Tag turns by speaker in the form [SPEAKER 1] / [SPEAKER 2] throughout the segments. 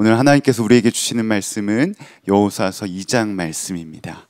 [SPEAKER 1] 오늘 하나님께서 우리에게 주시는 말씀은 여호수아서 2장 말씀입니다.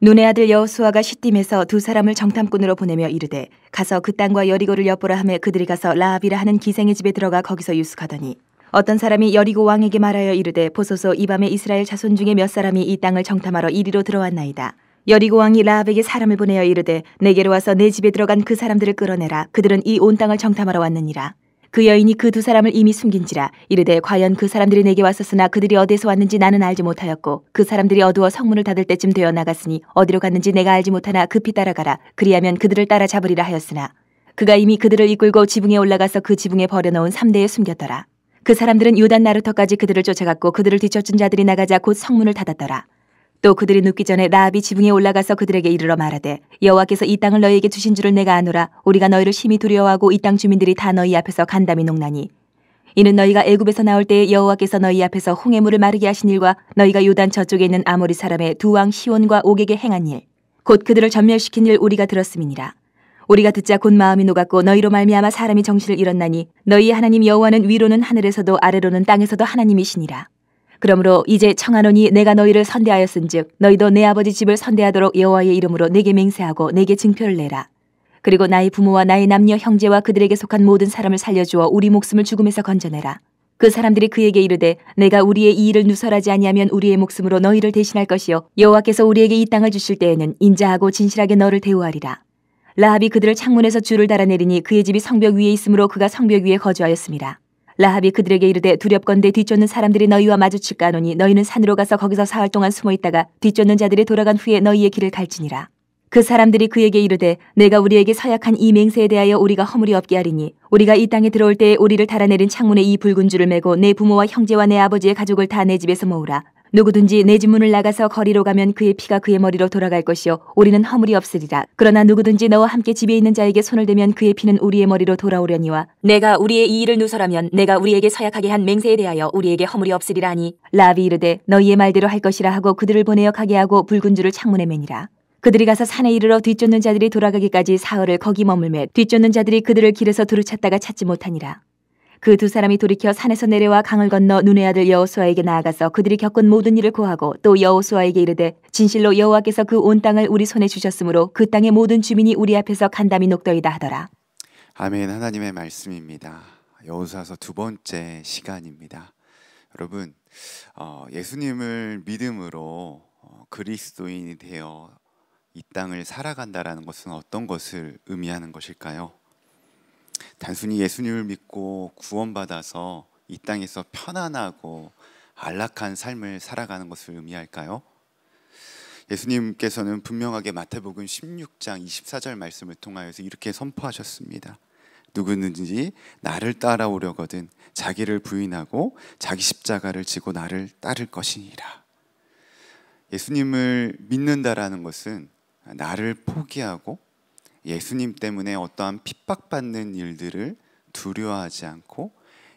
[SPEAKER 2] 눈의 아들 여호수아가 시딤에서 두 사람을 정탐꾼으로 보내며 이르되 가서 그 땅과 여리고를 엿보라 하며 그들이 가서 라합이라 하는 기생의 집에 들어가 거기서 유숙하더니 어떤 사람이 여리고 왕에게 말하여 이르되 보소서 이 밤에 이스라엘 자손 중에 몇 사람이 이 땅을 정탐하러 이리로 들어왔나이다. 여리고 왕이 라합에게 사람을 보내어 이르되 내게로 와서 내 집에 들어간 그 사람들을 끌어내라 그들은 이 온 땅을 정탐하러 왔느니라. 그 여인이 그 두 사람을 이미 숨긴지라 이르되 과연 그 사람들이 내게 왔었으나 그들이 어디서 왔는지 나는 알지 못하였고 그 사람들이 어두워 성문을 닫을 때쯤 되어 나갔으니 어디로 갔는지 내가 알지 못하나 급히 따라가라 그리하면 그들을 따라 잡으리라 하였으나 그가 이미 그들을 이끌고 지붕에 올라가서 그 지붕에 버려놓은 삼대에 숨겼더라 그 사람들은 요단 나루터까지 그들을 쫓아갔고 그들을 뒤쫓은 자들이 나가자 곧 성문을 닫았더라 또 그들이 눕기 전에 라합이 지붕에 올라가서 그들에게 이르러 말하되 여호와께서 이 땅을 너희에게 주신 줄을 내가 아노라 우리가 너희를 심히 두려워하고 이 땅 주민들이 다 너희 앞에서 간담이 녹나니 이는 너희가 애굽에서 나올 때에 여호와께서 너희 앞에서 홍해물을 마르게 하신 일과 너희가 요단 저쪽에 있는 아모리 사람의 두 왕 시온과 옥에게 행한 일 곧 그들을 전멸시킨 일 우리가 들었음이니라 우리가 듣자 곧 마음이 녹았고 너희로 말미암아 사람이 정신을 잃었나니 너희 의 하나님 여호와는 위로는 하늘에서도 아래로는 땅에서도 하나님이시니라 그러므로 이제 청하노니 내가 너희를 선대하였은즉 너희도 내 아버지 집을 선대하도록 여호와의 이름으로 내게 맹세하고 내게 증표를 내라. 그리고 나의 부모와 나의 남녀 형제와 그들에게 속한 모든 사람을 살려주어 우리 목숨을 죽음에서 건져내라. 그 사람들이 그에게 이르되 내가 우리의 이 일을 누설하지 아니하면 우리의 목숨으로 너희를 대신할 것이요 여호와께서 우리에게 이 땅을 주실 때에는 인자하고 진실하게 너를 대우하리라. 라합이 그들을 창문에서 줄을 달아내리니 그의 집이 성벽 위에 있으므로 그가 성벽 위에 거주하였습니다. 라합이 그들에게 이르되 두렵건대 뒤쫓는 사람들이 너희와 마주칠까 하노니 너희는 산으로 가서 거기서 사흘 동안 숨어 있다가 뒤쫓는 자들이 돌아간 후에 너희의 길을 갈지니라. 그 사람들이 그에게 이르되 내가 우리에게 서약한 이 맹세에 대하여 우리가 허물이 없게 하리니 우리가 이 땅에 들어올 때에 우리를 달아내린 창문에 이 붉은 줄을 메고 내 부모와 형제와 내 아버지의 가족을 다 내 집에서 모으라 누구든지 내 집문을 나가서 거리로 가면 그의 피가 그의 머리로 돌아갈 것이요 우리는 허물이 없으리라. 그러나 누구든지 너와 함께 집에 있는 자에게 손을 대면 그의 피는 우리의 머리로 돌아오려니와 내가 우리의 이 일을 누설하면 내가 우리에게 서약하게 한 맹세에 대하여 우리에게 허물이 없으리라니. 라비 이르되 너희의 말대로 할 것이라 하고 그들을 보내어 가게 하고 붉은 줄을 창문에 매니라. 그들이 가서 산에 이르러 뒤쫓는 자들이 돌아가기까지 사흘을 거기 머물매 뒤쫓는 자들이 그들을 길에서 두루 찾다가 찾지 못하니라. 그두 사람이 돌이켜 산에서 내려와 강을 건너 눈의 아들 여호수아에게 나아가서 그들이 겪은 모든 일을 고하고 또 여호수아에게 이르되 진실로 여호와께서 그 온 땅을 우리 손에 주셨으므로 그 땅의 모든 주민이 우리 앞에서 간담이 녹더이다 하더라.
[SPEAKER 1] 아멘 하나님의 말씀입니다. 여호수아서 두 번째 시간입니다. 여러분 어, 예수님을 믿음으로 어, 그리스도인이 되어 이 땅을 살아간다라는 것은 어떤 것을 의미하는 것일까요? 단순히 예수님을 믿고 구원받아서 이 땅에서 편안하고 안락한 삶을 살아가는 것을 의미할까요? 예수님께서는 분명하게 마태복음 16장 24절 말씀을 통하여서 이렇게 선포하셨습니다. 누구든지 나를 따라오려거든 자기를 부인하고 자기 십자가를 지고 나를 따를 것이니라. 예수님을 믿는다라는 것은 나를 포기하고 예수님 때문에 어떠한 핍박받는 일들을 두려워하지 않고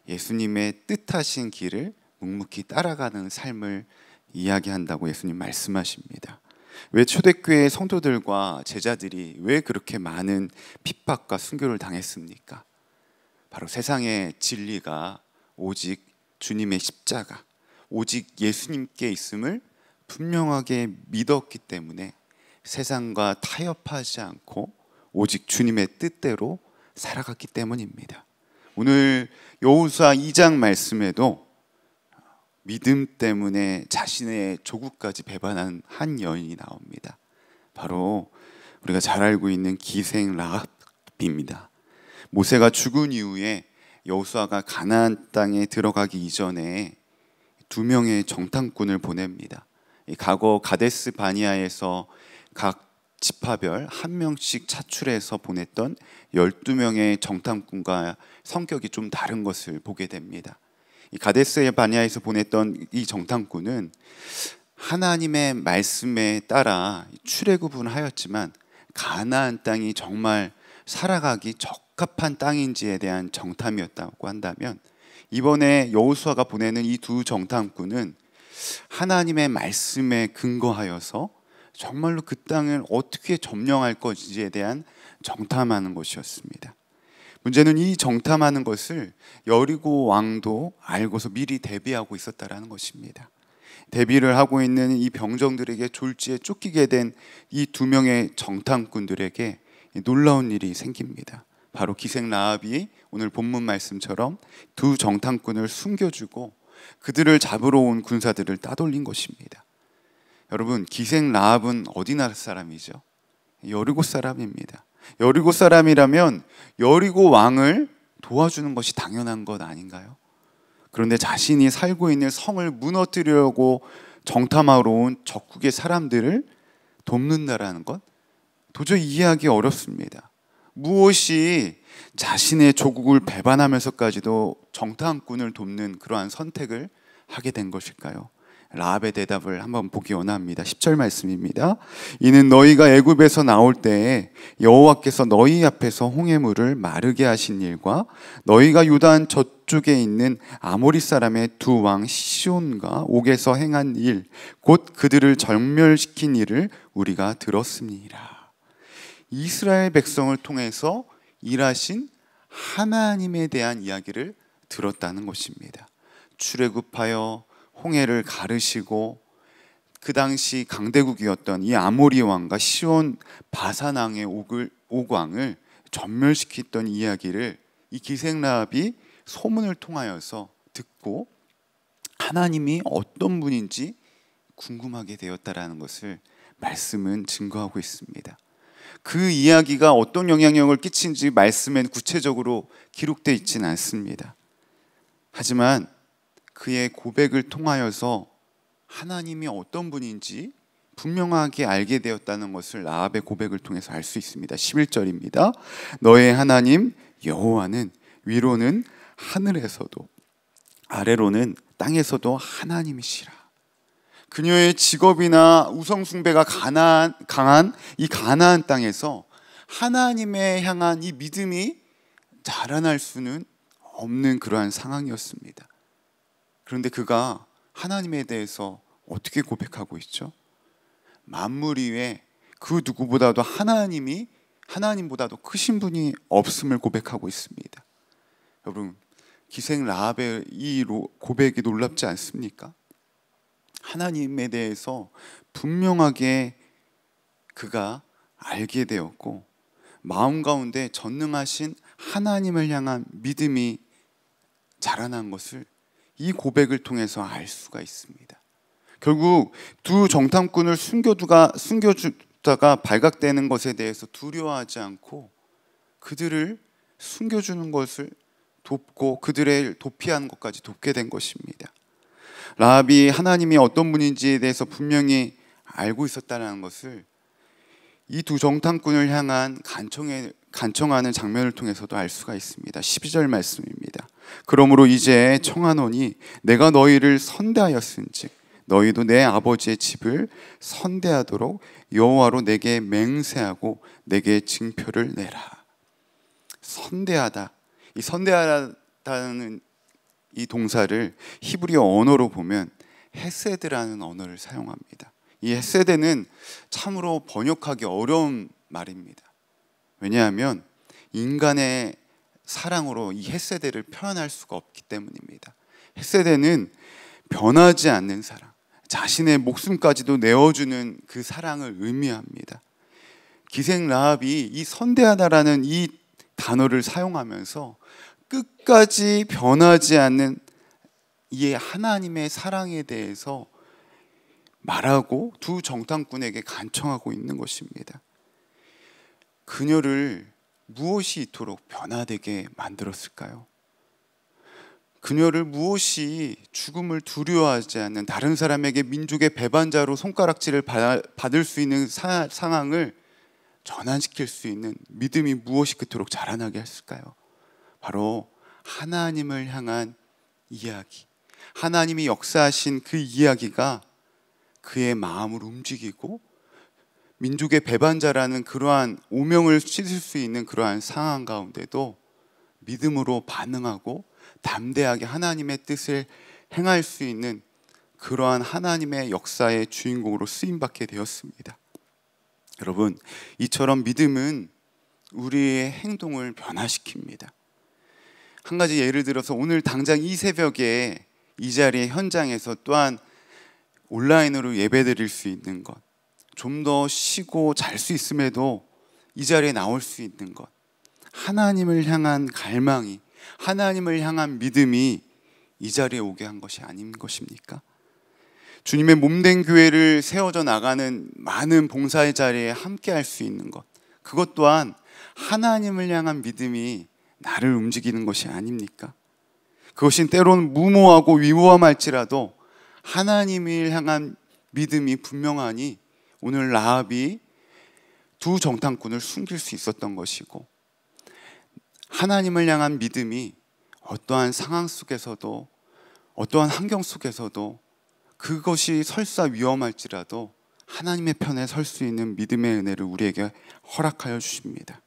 [SPEAKER 1] 예수님의 뜻하신 길을 묵묵히 따라가는 삶을 이야기한다고 예수님 말씀하십니다. 왜 초대교회 성도들과 제자들이 왜 그렇게 많은 핍박과 순교를 당했습니까? 바로 세상의 진리가 오직 주님의 십자가, 오직 예수님께 있음을 분명하게 믿었기 때문에 세상과 타협하지 않고 오직 주님의 뜻대로 살아갔기 때문입니다. 오늘 여호수아 2장 말씀에도 믿음 때문에 자신의 조국까지 배반한 한 여인이 나옵니다. 바로 우리가 잘 알고 있는 기생 라합입니다. 모세가 죽은 이후에 여호수아가 가나안 땅에 들어가기 이전에 두 명의 정탐꾼을 보냅니다. 과거 가데스 바니아에서 각 지파별 한 명씩 차출해서 보냈던 12명의 정탐꾼과 성격이 좀 다른 것을 보게 됩니다. 이 가데스의 바니아에서 보냈던 이 정탐꾼은 하나님의 말씀에 따라 출애굽은 하였지만 가나안 땅이 정말 살아가기 적합한 땅인지에 대한 정탐이었다고 한다면 이번에 여호수아가 보내는 이 두 정탐꾼은 하나님의 말씀에 근거하여서 정말로 그 땅을 어떻게 점령할 것인지에 대한 정탐하는 것이었습니다. 문제는 이 정탐하는 것을 여리고 왕도 알고서 미리 대비하고 있었다라는 것입니다. 대비를 하고 있는 이 병정들에게 졸지에 쫓기게 된 이 두 명의 정탐꾼들에게 놀라운 일이 생깁니다. 바로 기생 라합이 오늘 본문 말씀처럼 두 정탐꾼을 숨겨주고 그들을 잡으러 온 군사들을 따돌린 것입니다. 여러분 기생 라합은 어디 나라 사람이죠? 여리고 사람입니다. 여리고 사람이라면 여리고 왕을 도와주는 것이 당연한 것 아닌가요? 그런데 자신이 살고 있는 성을 무너뜨리려고 정탐하러 온 적국의 사람들을 돕는다라는 것 도저히 이해하기 어렵습니다. 무엇이 자신의 조국을 배반하면서까지도 정탐꾼을 돕는 그러한 선택을 하게 된 것일까요? 라합의 대답을 한번 보기 원합니다. 10절 말씀입니다. 이는 너희가 애굽에서 나올 때에 여호와께서 너희 앞에서 홍해물을 마르게 하신 일과 너희가 유다 저쪽에 있는 아모리 사람의 두 왕 시온과 옥에서 행한 일 곧 그들을 절멸시킨 일을 우리가 들었습니다. 이스라엘 백성을 통해서 일하신 하나님에 대한 이야기를 들었다는 것입니다. 출애굽하여 홍해를 가르시고 그 당시 강대국이었던 이 아모리 왕과 시온 바산왕의 오광을 전멸시켰던 이야기를 이 기생라합이 소문을 통하여서 듣고 하나님이 어떤 분인지 궁금하게 되었다라는 것을 말씀은 증거하고 있습니다. 그 이야기가 어떤 영향력을 끼친지 말씀엔 구체적으로 기록되어 있지는 않습니다. 하지만 그의 고백을 통하여서 하나님이 어떤 분인지 분명하게 알게 되었다는 것을 라합의 고백을 통해서 알 수 있습니다. 11절입니다. 너의 하나님 여호와는 위로는 하늘에서도 아래로는 땅에서도 하나님이시라. 그녀의 직업이나 우성 숭배가 가난, 강한 이 가나안 땅에서 하나님의 향한 이 믿음이 자라날 수는 없는 그러한 상황이었습니다. 그런데 그가 하나님에 대해서 어떻게 고백하고 있죠? 만물 위에 그 누구보다도 하나님이 하나님보다도 크신 분이 없음을 고백하고 있습니다. 여러분 기생 라합의 이 고백이 놀랍지 않습니까? 하나님에 대해서 분명하게 그가 알게 되었고 마음 가운데 전능하신 하나님을 향한 믿음이 자라난 것을 이 고백을 통해서 알 수가 있습니다. 결국 두 정탐꾼을 숨겨두가 숨겨주다가 발각되는 것에 대해서 두려워하지 않고 그들을 숨겨주는 것을 돕고 그들을 도피하는 것까지 돕게 된 것입니다. 라합이 하나님이 어떤 분인지에 대해서 분명히 알고 있었다는 것을 이 두 정탐꾼을 향한 간청에 간청하는 장면을 통해서도 알 수가 있습니다. 12절 말씀입니다. 그러므로 이제 청하노니 내가 너희를 선대하였은지 너희도 내 아버지의 집을 선대하도록 여호와로 내게 맹세하고 내게 징표를 내라. 선대하다. 이 선대하다는 이 동사를 히브리어 언어로 보면 헤세드라는 언어를 사용합니다. 이 헤세드는 참으로 번역하기 어려운 말입니다. 왜냐하면 인간의 사랑으로 이 헷세대를 표현할 수가 없기 때문입니다. 헷세대는 변하지 않는 사랑, 자신의 목숨까지도 내어주는 그 사랑을 의미합니다. 기생 라합이 이 선대하다라는 이 단어를 사용하면서 끝까지 변하지 않는 이 하나님의 사랑에 대해서 말하고 두 정탐꾼에게 간청하고 있는 것입니다. 그녀를 무엇이 이토록 변화되게 만들었을까요? 그녀를 무엇이 죽음을 두려워하지 않는 다른 사람에게 민족의 배반자로 손가락질을 받을 수 있는 사, 상황을 전환시킬 수 있는 믿음이 무엇이 그토록 자라나게 했을까요? 바로 하나님을 향한 이야기. 하나님이 역사하신 그 이야기가 그의 마음을 움직이고 민족의 배반자라는 그러한 오명을 씻을 수 있는 그러한 상황 가운데도 믿음으로 반응하고 담대하게 하나님의 뜻을 행할 수 있는 그러한 하나님의 역사의 주인공으로 쓰임받게 되었습니다. 여러분, 이처럼 믿음은 우리의 행동을 변화시킵니다. 한 가지 예를 들어서 오늘 당장 이 새벽에 이 자리의 현장에서 또한 온라인으로 예배 드릴 수 있는 것, 좀더 쉬고 잘 수 있음에도 이 자리에 나올 수 있는 것. 하나님을 향한 갈망이, 하나님을 향한 믿음이 이 자리에 오게 한 것이 아닌 것입니까? 주님의 몸된 교회를 세워져 나가는 많은 봉사의 자리에 함께 할 수 있는 것. 그것 또한 하나님을 향한 믿음이 나를 움직이는 것이 아닙니까? 그것이 때론 무모하고 위험할지라도 하나님을 향한 믿음이 분명하니 오늘 라합이 두 정탐꾼을 숨길 수 있었던 것이고 하나님을 향한 믿음이 어떠한 상황 속에서도 어떠한 환경 속에서도 그것이 설사 위험할지라도 하나님의 편에 설 수 있는 믿음의 은혜를 우리에게 허락하여 주십니다.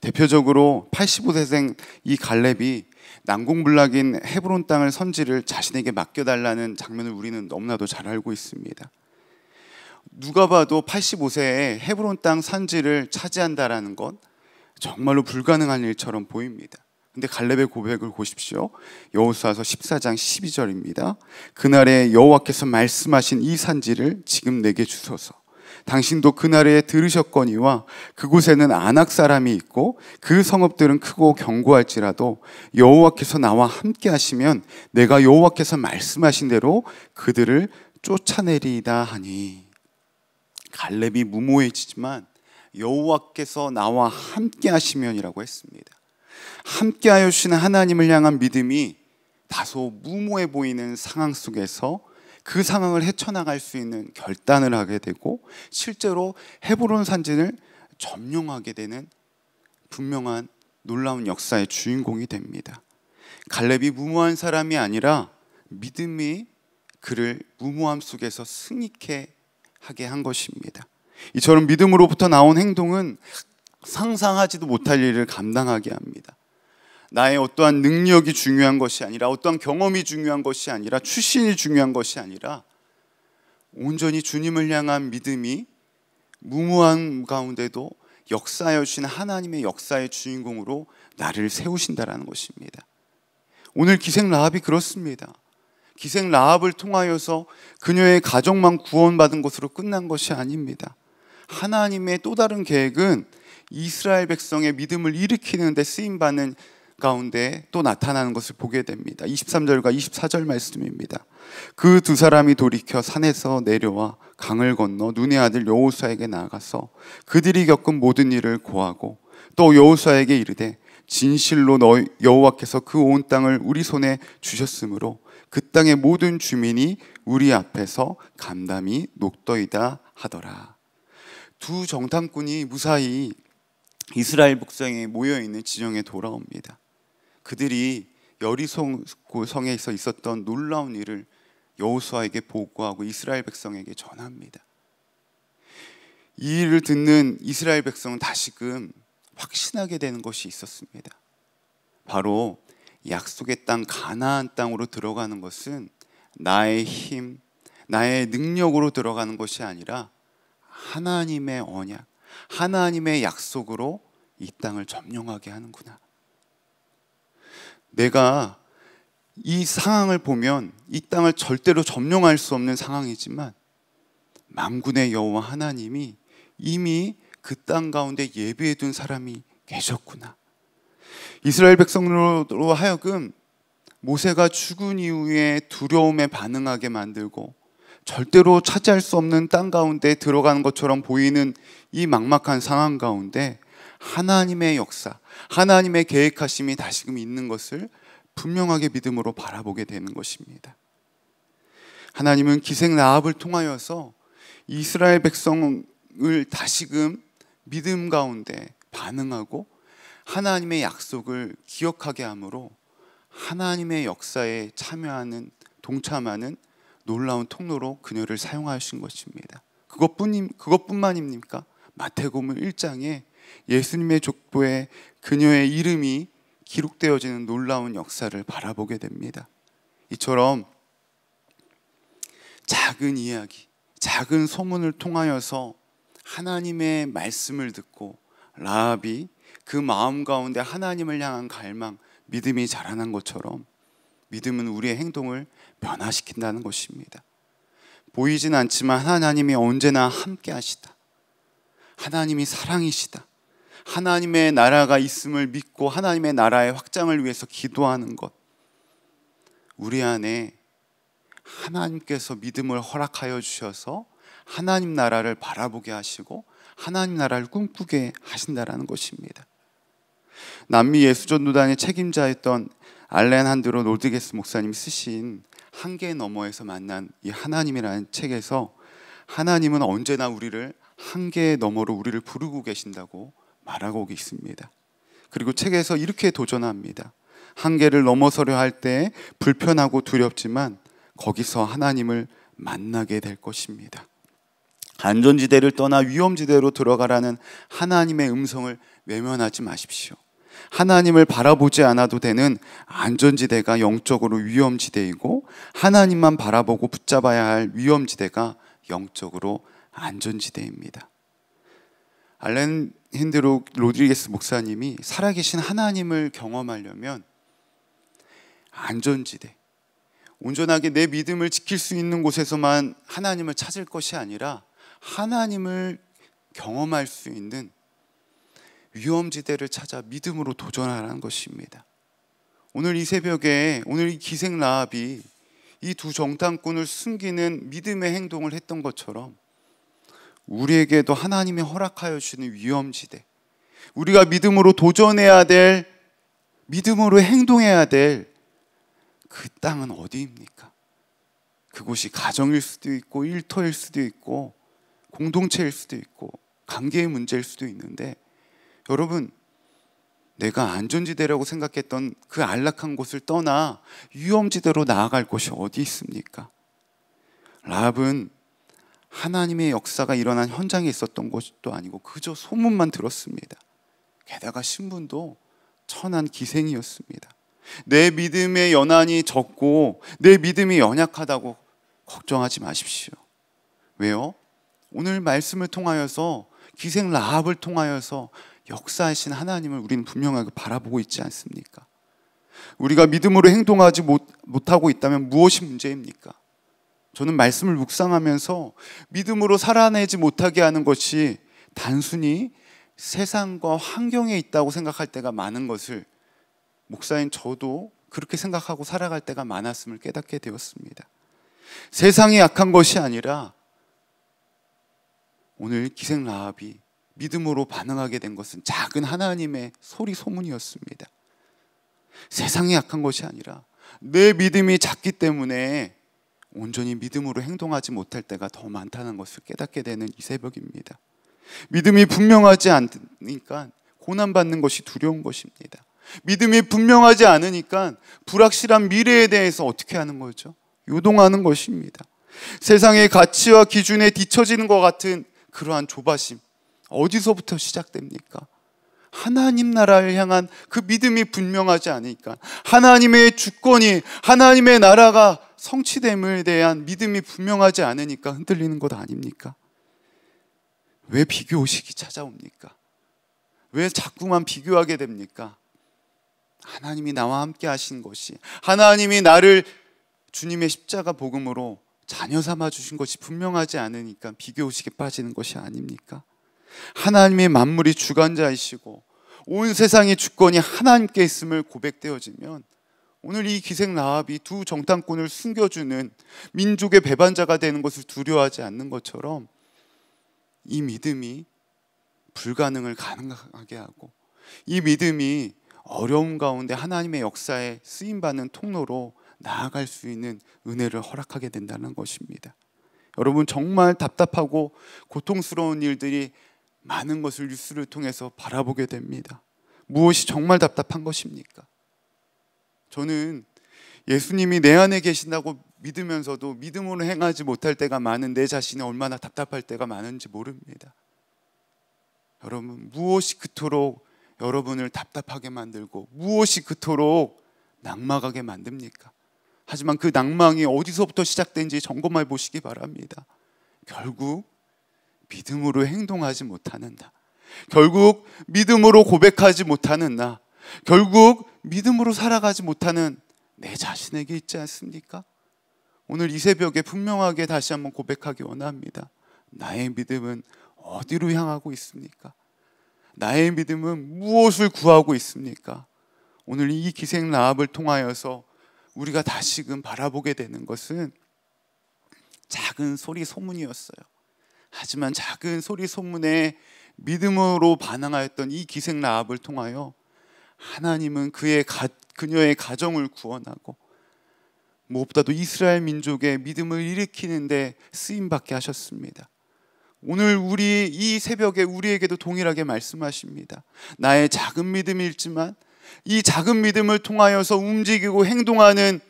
[SPEAKER 1] 대표적으로 85세생 이 갈렙이 난공불락인 헤브론 땅을 선지를 자신에게 맡겨달라는 장면을 우리는 너무나도 잘 알고 있습니다. 누가 봐도 85세에 헤브론 땅 산지를 차지한다라는 건 정말로 불가능한 일처럼 보입니다. 근데 갈렙의 고백을 보십시오. 여호수아서 14장 12절입니다. 그날에 여호와께서 말씀하신 이 산지를 지금 내게 주소서. 당신도 그날에 들으셨거니와 그곳에는 안악 사람이 있고 그 성읍들은 크고 견고할지라도 여호와께서 나와 함께 하시면 내가 여호와께서 말씀하신 대로 그들을 쫓아내리이다 하니 갈렙이 무모해지지만 여호와께서 나와 함께 하시면이라고 했습니다. 함께 하여 주시는 하나님을 향한 믿음이 다소 무모해 보이는 상황 속에서 그 상황을 헤쳐나갈 수 있는 결단을 하게 되고 실제로 헤브론 산진을 점령하게 되는 분명한 놀라운 역사의 주인공이 됩니다. 갈렙이 무모한 사람이 아니라 믿음이 그를 무모함 속에서 승리케 하게 한 것입니다. 이처럼 믿음으로부터 나온 행동은 상상하지도 못할 일을 감당하게 합니다. 나의 어떠한 능력이 중요한 것이 아니라 어떠한 경험이 중요한 것이 아니라 출신이 중요한 것이 아니라 온전히 주님을 향한 믿음이 무모한 가운데도 역사여 주신 하나님의 역사의 주인공으로 나를 세우신다라는 것입니다. 오늘 기생 라합이 그렇습니다. 기생 라합을 통하여서 그녀의 가족만 구원받은 것으로 끝난 것이 아닙니다. 하나님의 또 다른 계획은 이스라엘 백성의 믿음을 일으키는 데 쓰임 받는 가운데 또 나타나는 것을 보게 됩니다. 23절과 24절 말씀입니다. 그 두 사람이 돌이켜 산에서 내려와 강을 건너 눈의 아들 여호수아에게 나가서 그들이 겪은 모든 일을 고하고 또 여호수아에게 이르되 진실로 너 여호와께서 그 온 땅을 우리 손에 주셨으므로 그 땅의 모든 주민이 우리 앞에서 감담이 녹더이다 하더라. 두 정탐꾼이 무사히 이스라엘 북성에 모여 있는 지형에 돌아옵니다. 그들이 여리송 성에서 있었던 놀라운 일을 여호수아에게 보고하고 이스라엘 백성에게 전합니다. 이 일을 듣는 이스라엘 백성은 다시금 확신하게 되는 것이 있었습니다. 바로 약속의 땅 가나안 땅으로 들어가는 것은 나의 힘, 나의 능력으로 들어가는 것이 아니라 하나님의 언약, 하나님의 약속으로 이 땅을 점령하게 하는구나. 내가 이 상황을 보면 이 땅을 절대로 점령할 수 없는 상황이지만 만군의 여호와 하나님이 이미 그땅 가운데 예비해 둔 사람이 계셨구나. 이스라엘 백성으로 하여금 모세가 죽은 이후에 두려움에 반응하게 만들고 절대로 차지할 수 없는 땅 가운데 들어간 것처럼 보이는 이 막막한 상황 가운데 하나님의 역사, 하나님의 계획하심이 다시금 있는 것을 분명하게 믿음으로 바라보게 되는 것입니다. 하나님은 기생 나합을 통하여서 이스라엘 백성을 다시금 믿음 가운데 반응하고 하나님의 약속을 기억하게 함으로 하나님의 역사에 참여하는 동참하는 놀라운 통로로 그녀를 사용하신 것입니다. 그것뿐임 그것뿐만입니까? 마태복음 1장에 예수님의 족보에 그녀의 이름이 기록되어지는 놀라운 역사를 바라보게 됩니다. 이처럼 작은 이야기, 작은 소문을 통하여서 하나님의 말씀을 듣고 라합이 그 마음 가운데 하나님을 향한 갈망, 믿음이 자라난 것처럼 믿음은 우리의 행동을 변화시킨다는 것입니다. 보이진 않지만 하나님이 언제나 함께 하시다. 하나님이 사랑이시다. 하나님의 나라가 있음을 믿고 하나님의 나라의 확장을 위해서 기도하는 것. 우리 안에 하나님께서 믿음을 허락하여 주셔서 하나님 나라를 바라보게 하시고 하나님 나라를 꿈꾸게 하신다라는 것입니다. 남미 예수전도단의 책임자였던 알렌 한드로 놀드게스 목사님이 쓰신 한계 너머에서 만난 이 하나님이라는 책에서 하나님은 언제나 우리를 한계 너머로 우리를 부르고 계신다고 말하고 있습니다. 그리고 책에서 이렇게 도전합니다. 한계를 넘어서려 할 때 불편하고 두렵지만 거기서 하나님을 만나게 될 것입니다. 안전지대를 떠나 위험지대로 들어가라는 하나님의 음성을 외면하지 마십시오. 하나님을 바라보지 않아도 되는 안전지대가 영적으로 위험지대이고 하나님만 바라보고 붙잡아야 할 위험지대가 영적으로 안전지대입니다. 알렌 힌드로 로드리게스 목사님이 살아계신 하나님을 경험하려면 안전지대, 온전하게 내 믿음을 지킬 수 있는 곳에서만 하나님을 찾을 것이 아니라 하나님을 경험할 수 있는 위험지대를 찾아 믿음으로 도전하라는 것입니다. 오늘 이 새벽에 오늘 이 기생 라합이 이 두 정탐꾼을 숨기는 믿음의 행동을 했던 것처럼 우리에게도 하나님이 허락하여 주는 위험지대 우리가 믿음으로 도전해야 될 믿음으로 행동해야 될 그 땅은 어디입니까? 그곳이 가정일 수도 있고 일터일 수도 있고 공동체일 수도 있고 관계의 문제일 수도 있는데 여러분 내가 안전지대라고 생각했던 그 안락한 곳을 떠나 위험지대로 나아갈 곳이 어디 있습니까? 라합은 하나님의 역사가 일어난 현장에 있었던 곳도 아니고 그저 소문만 들었습니다. 게다가 신분도 천한 기생이었습니다. 내 믿음의 연한이 적고 내 믿음이 연약하다고 걱정하지 마십시오. 왜요? 오늘 말씀을 통하여서 기생 라합을 통하여서 역사하신 하나님을 우리는 분명하게 바라보고 있지 않습니까? 우리가 믿음으로 행동하지 못, 못하고 있다면 무엇이 문제입니까? 저는 말씀을 묵상하면서 믿음으로 살아내지 못하게 하는 것이 단순히 세상과 환경에 있다고 생각할 때가 많은 것을 목사인 저도 그렇게 생각하고 살아갈 때가 많았음을 깨닫게 되었습니다. 세상이 약한 것이 아니라 오늘 기생 라합이 믿음으로 반응하게 된 것은 작은 하나님의 소리 소문이었습니다. 세상이 약한 것이 아니라 내 믿음이 작기 때문에 온전히 믿음으로 행동하지 못할 때가 더 많다는 것을 깨닫게 되는 이 새벽입니다. 믿음이 분명하지 않으니까 고난받는 것이 두려운 것입니다. 믿음이 분명하지 않으니까 불확실한 미래에 대해서 어떻게 하는 거죠? 요동하는 것입니다. 세상의 가치와 기준에 뒤처지는 것 같은 그러한 조바심 어디서부터 시작됩니까? 하나님 나라를 향한 그 믿음이 분명하지 않으니까 하나님의 주권이 하나님의 나라가 성취됨을 대한 믿음이 분명하지 않으니까 흔들리는 것 아닙니까? 왜 비교 식이 찾아옵니까? 왜 자꾸만 비교하게 됩니까? 하나님이 나와 함께 하신 것이 하나님이 나를 주님의 십자가 복음으로 자녀 삼아 주신 것이 분명하지 않으니까 비교의식에 빠지는 것이 아닙니까? 하나님의 만물이 주관자이시고 온 세상의 주권이 하나님께 있음을 고백되어지면 오늘 이 기생 나합이 두 정탐꾼을 숨겨주는 민족의 배반자가 되는 것을 두려워하지 않는 것처럼 이 믿음이 불가능을 가능하게 하고 이 믿음이 어려움 가운데 하나님의 역사에 쓰임 받는 통로로 나아갈 수 있는 은혜를 허락하게 된다는 것입니다. 여러분 정말 답답하고 고통스러운 일들이 많은 것을 뉴스를 통해서 바라보게 됩니다. 무엇이 정말 답답한 것입니까? 저는 예수님이 내 안에 계신다고 믿으면서도 믿음으로 행하지 못할 때가 많은 내 자신이 얼마나 답답할 때가 많은지 모릅니다. 여러분, 무엇이 그토록 여러분을 답답하게 만들고 무엇이 그토록 낙막하게 만듭니까? 하지만 그 낭망이 어디서부터 시작된지 점검해 보시기 바랍니다. 결국 믿음으로 행동하지 못하는 나. 결국 믿음으로 고백하지 못하는 나. 결국 믿음으로 살아가지 못하는 내 자신에게 있지 않습니까? 오늘 이 새벽에 분명하게 다시 한번 고백하기 원합니다. 나의 믿음은 어디로 향하고 있습니까? 나의 믿음은 무엇을 구하고 있습니까? 오늘 이 기생 라합을 통하여서 우리가 다시금 바라보게 되는 것은 작은 소리 소문이었어요. 하지만 작은 소리 소문에 믿음으로 반항하였던 이 기생 라합을 통하여 하나님은 그의 가, 그녀의 가정을 구원하고 무엇보다도 이스라엘 민족의 믿음을 일으키는데 쓰임 받게 하셨습니다. 오늘 우리 이 새벽에 우리에게도 동일하게 말씀하십니다. 나의 작은 믿음이지만 이 작은 믿음을 통하여서 움직이고 행동하는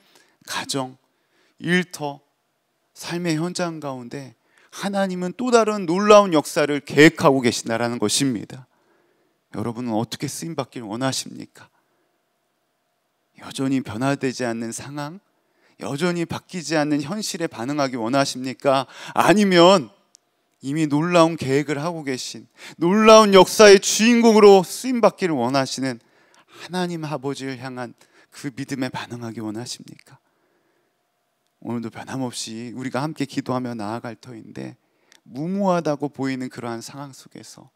[SPEAKER 1] 가정, 일터, 삶의 현장 가운데 하나님은 또 다른 놀라운 역사를 계획하고 계시다라는 것입니다. 여러분은 어떻게 쓰임 받길 원하십니까? 여전히 변화되지 않는 상황, 여전히 바뀌지 않는 현실에 반응하기 원하십니까? 아니면 이미 놀라운 계획을 하고 계신 놀라운 역사의 주인공으로 쓰임 받기를 원하시는 하나님 아버지를 향한 그 믿음에 반응하기 원하십니까? 오늘도 변함없이 우리가 함께 기도하며 나아갈 터인데 무모하다고 보이는 그러한 상황 속에서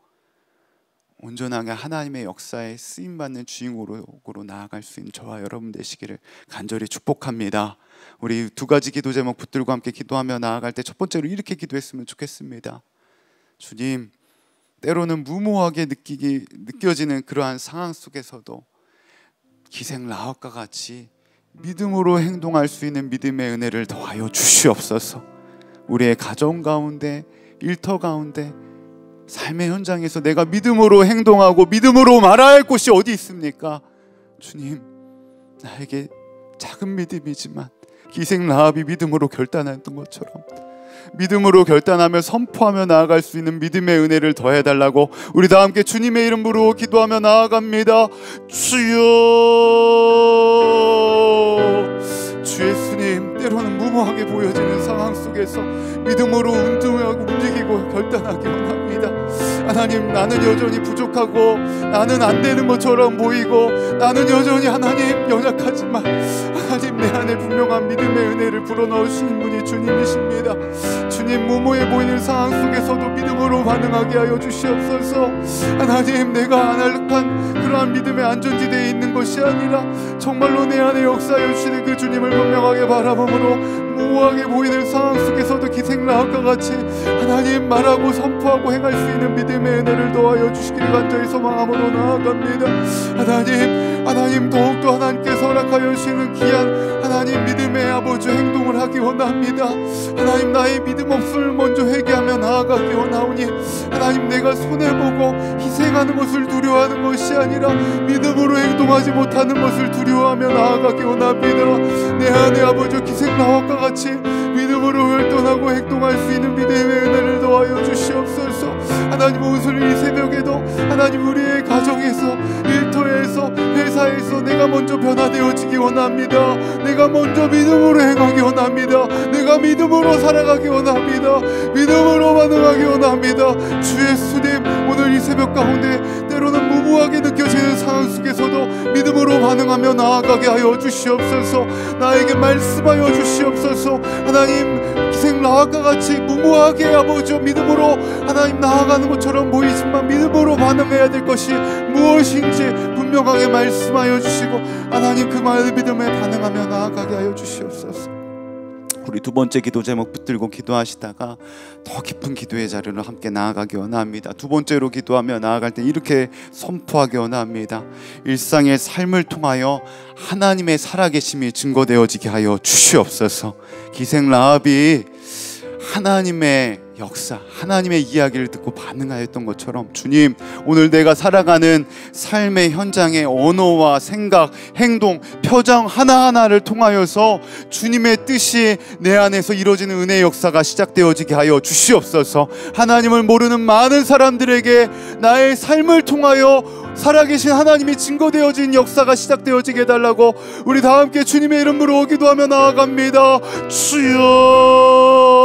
[SPEAKER 1] 온전하게 하나님의 역사에 쓰임 받는 주인공으로 나아갈 수 있는 저와 여러분 되시기를 간절히 축복합니다. 우리 두 가지 기도 제목 붙들고 함께 기도하며 나아갈 때 첫 번째로 이렇게 기도했으면 좋겠습니다. 주님, 때로는 무모하게 느끼기 느껴지는 그러한 상황 속에서도 기생 라합과 같이 믿음으로 행동할 수 있는 믿음의 은혜를 더하여 주시옵소서. 우리의 가정 가운데, 일터 가운데, 삶의 현장에서 내가 믿음으로 행동하고 믿음으로 말할 곳이 어디 있습니까? 주님, 나에게 작은 믿음이지만 기생 라합이 믿음으로 결단했던 것처럼 믿음으로 결단하며 선포하며 나아갈 수 있는 믿음의 은혜를
[SPEAKER 3] 더해달라고 우리 다 함께 주님의 이름으로 기도하며 나아갑니다. 주여! 주 예수님, 때로는 무모하게 보여지는 상황 속에서 믿음으로 운동하고 움직이고 결단하기 원합니다. 하나님 나는 여전히 부족하고 나는 안 되는 것처럼 보이고 나는 여전히 하나님 연약하지만 하나님 내 안에 분명한 믿음의 은혜를 불어넣으신 분이 주님이십니다. 주님 무모해 보이는 상황 속에서도 믿음으로 반응하게 하여 주시옵소서. 하나님 내가 안할한 그러한 믿음의 안전지대에 있는 것이 아니라 정말로 내 안에 역사여 주시는 그 주님을 분명하게 바라보므로 공허하게 보이는 상황 속에서도 기생나학과 같이 하나님 말하고 선포하고 행할 수 있는 믿음의 은혜를 더하여 주시기를 간절히 소망함으로 나아갑니다 하나님 하나님 더욱더 하나님께서 허락하여 주시는 귀한 하나님 믿음의 아버지 행동을 하기 원합니다 하나님 나의 믿음 없음을 먼저 회개하며 나아가기 원하오니 하나님 내가 손해보고 희생하는 것을 두려워하는 것이 아니라 믿음으로 행동하지 못하는 것을 두려워하며 나아가기 원합니다 내 안에 아버지 기생나와 같이 믿음으로 활동하고 행동할 수 있는 믿음의 은혜를 도와 주시옵소서 하나님 오늘 이 새벽에도 하나님 우리의 가정에서 회사에서 내가 먼저 변화되어지기 원합니다. 내가 먼저 믿음으로 행하기 원합니다. 내가 믿음으로 살아가기 원합니다. 믿음으로 반응하기 원합니다. 주 예수님, 오늘 이 새벽 가운데 때로는 무모하게 느껴지는 상황 속에서도 믿음으로 반응하며 나아가게 하여 주시옵소서. 나에게 말씀하여 주시옵소서. 하나님, 기생 나아가 같이 무모하게 아버지 믿음으로 하나님 나아가는 것처럼 보이지만 믿음으로 반응해야 될 것이 무엇인지 분명하게 말씀하여 주시고 하나님 그 말의 믿음에 반응하며 나아가게 하여 주시옵소서.
[SPEAKER 1] 우리 두 번째 기도 제목 붙들고 기도하시다가 더 깊은 기도의 자리로 함께 나아가기 원합니다. 두 번째로 기도하며 나아갈 때 이렇게 선포하기 원합니다. 일상의 삶을 통하여 하나님의 살아계심이 증거되어지게 하여 주시옵소서. 기생 라합이 하나님의 역사, 하나님의 이야기를 듣고 반응하였던 것처럼 주님, 오늘 내가 살아가는 삶의 현장의 언어와 생각, 행동, 표정 하나하나를 통하여서 주님의 뜻이 내 안에서
[SPEAKER 3] 이루어지는 은혜 의 역사가 시작되어지게 하여 주시옵소서. 하나님을 모르는 많은 사람들에게 나의 삶을 통하여 살아계신 하나님이 증거되어진 역사가 시작되어지게 해달라고 우리 다 함께 주님의 이름으로 기도하며 나아갑니다. 주여!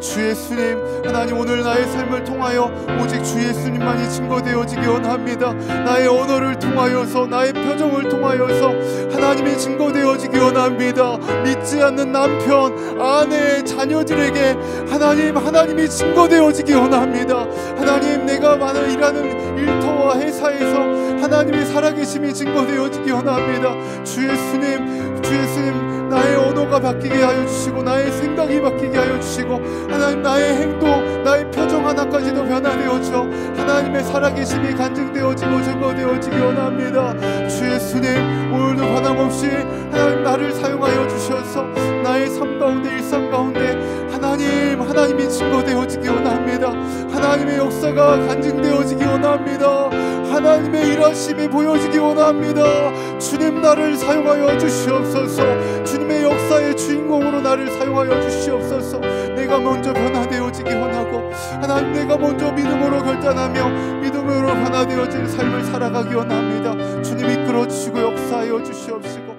[SPEAKER 3] 주 예수님 하나님 오늘 나의 삶을 통하여 오직 주 예수님만이 증거되어지기 원합니다 나의 언어를 통하여서 나의 표정을 통하여서 하나님이 증거되어지기 원합니다 믿지 않는 남편 아내 자녀들에게 하나님 하나님이 증거되어지기 원합니다 하나님 내가 많은 일하는 일터와 회사에서 하나님의 살아계심이 증거되어지기 원합니다 주 예수님 주 예수님 나의 언어가 바뀌게 하여 주시고 나의 생각이 바뀌게 하여 주시고 하나님 나의 행동 나의 표정 하나까지도 변화되어져 하나님의 살아계심이 간증되어지고 증거되어지기 원합니다 주 예수님 오늘도 변함없이 하나님 나를 사용하여 주셔서 나의 삶 가운데 일상 가운데 하나님 하나님이 증거되 오지기 원합니다 하나님의 역사가 간증되 오지기 원합니다 하나님의 일하심이 보여지기 원합니다 주님 나를 사용하여 주시옵소서 주님의 역사의 주인공으로 나를 사용하여 주시옵소서 내가 먼저 변화되어지기 원하고 하나님 내가 먼저 믿음으로 결단하며 믿음으로 변화되어질 삶을 살아가기 원합니다 주님 이끌어 주시고 역사하여 주시옵시고